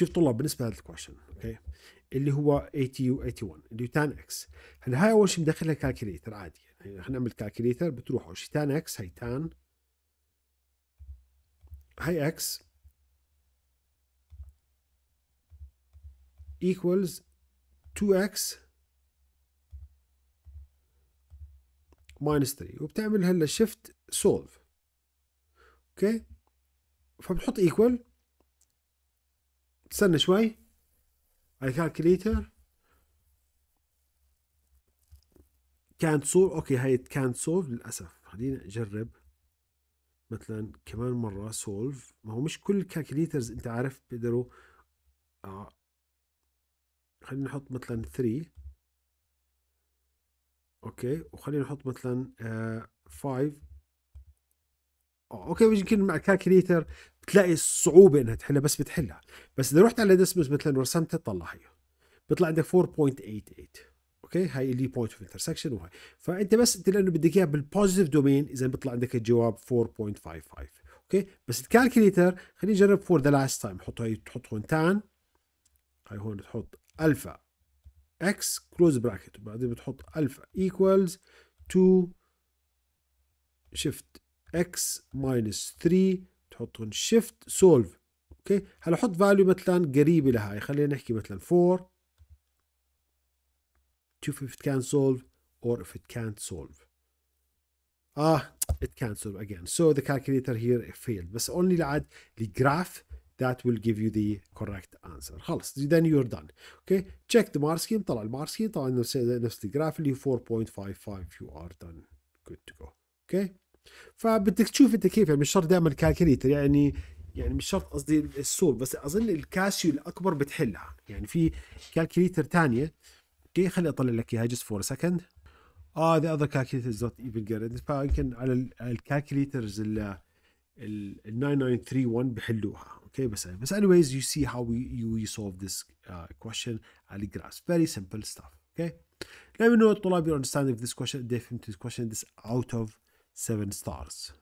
شوف طلاب بالنسبه لهذا الكويشن اوكي اللي هو 81 اللي هو تان اكس هلا هاي اول شيء بدخلها كالكليتر عادي يعني احنا نعمل كالكليتر بتروح اول شيء تان اكس هي تان هي اكس equals 2x minus 3 وبتعمل هلا شيفت سولف اوكي فبتحط ايكوال استنى شوي على كالكليتر كانت سولف اوكي هاي كانت سولف للاسف خلينا نجرب مثلا كمان مره سولف ما هو مش كل الكالكليترز انت عارف بيقدروا آه. خلينا نحط مثلا 3 اوكي وخلينا نحط مثلا 5 آه. اوكي يمكن مع الكالكليتر بتلاقي الصعوبه انها تحلها بس بتحلها بس اذا رحت على ديسمس مثلا ورسمتها تطلع هي بيطلع عندك 4.88 اوكي هاي اللي بوينت اوف انترسكشن وهي فانت بس انت لانه بدك اياها بالبوزيتيف دومين اذا بيطلع عندك الجواب 4.55 اوكي بس الكالكوليتر خلينا نجرب فور ذا لاست تايم حط هي تحط هون تان هاي هون تحط الفا اكس كلوز براكت وبعدين بتحط الفا ايكوالز 2 شيفت اكس ماينس 3 حطهم شيفت سولف اوكي هلا حط فاليو مثلا قريبه لهاي خلينا نحكي مثلا 4 شوف if it can solve or if it can't solve اه it can't solve again so the calculator here failed بس only لعد the graph that will give you the correct answer خلص then you're done okay check the mark scheme طلع المارك scheme طبعا نفس نفس الجراف اللي 4.55 you are done good to go okay فبدك تشوف انت كيف يعني مش شرط دائما الكالكليتر يعني يعني مش شرط قصدي السور بس اظن الكاشيو الاكبر بتحلها يعني في كالكليتر ثانيه اوكي خليني اطلع لك اياها جست فور سكند اه ذا اذر كالكليترز not even guaranteed فيمكن على الكالكليترز ال 9931 بحلوها اوكي بس بس anyways you see how we you solve this uh, question على الجراس very simple stuff اوكي okay? let me know الطلاب your understanding of this question they this question this out of 7 stars.